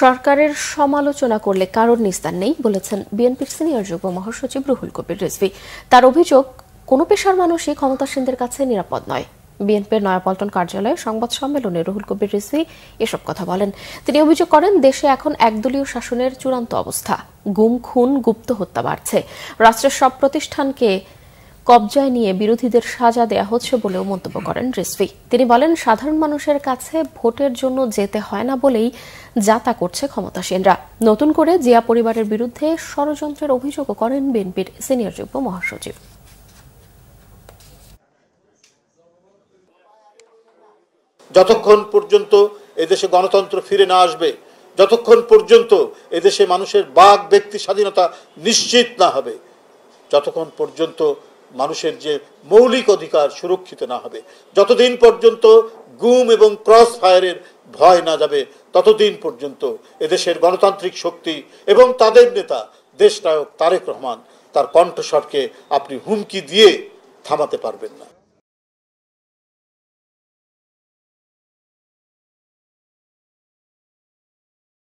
সরকারের সমালোচনা করলে কারোর নিস্তার নেই বলেছেন বিএনপির সিনিয়র যুগ্ম মহাসচিব রুহুল কবির রিজভি তার অভিযোগ কোন পেশার মানুষই ক্ষমতাসীনদের কাছে নিরাপদ নয় বিএনপির নয়াপল্টন কার্যালয়ে সংবাদ সম্মেলনে রুহুল কবির রিজভি এসব কথা বলেন তিনি অভিযোগ করেন দেশে এখন একদলীয় শাসনের চূড়ান্ত অবস্থা গুম খুন গুপ্ত হত্যা বাড়ছে রাষ্ট্রের সব প্রতিষ্ঠানকে কবজায় নিয়ে বিরোধীদের সাজা দেয়া হচ্ছে বলেও মন্তব্য করেন রিসভি তিনি বলেন সাধারণ মানুষের কাছে ভোটের জন্য যেতে হয় না বলেই যা তা করছে ক্ষমতাসীনরা নতুন করে জিয়া পরিবারের বিরুদ্ধে ষড়যন্ত্রের অভিযোগও করেন বিএনপির সিনিয়র যুগ্ম মহাসচিব যতক্ষণ পর্যন্ত এদেশে গণতন্ত্র ফিরে না আসবে যতক্ষণ পর্যন্ত এদেশে মানুষের বাক ব্যক্তি স্বাধীনতা নিশ্চিত না হবে যতক্ষণ পর্যন্ত মানুষের যে মৌলিক অধিকার সুরক্ষিত না হবে যতদিন পর্যন্ত গুম এবং ক্রস ফায়ারের ভয় না যাবে ততদিন পর্যন্ত এদেশের গণতান্ত্রিক শক্তি এবং তাদের নেতা দেশনায়ক তারেক রহমান তার কণ্ঠস্বরকে আপনি হুমকি দিয়ে থামাতে পারবেন না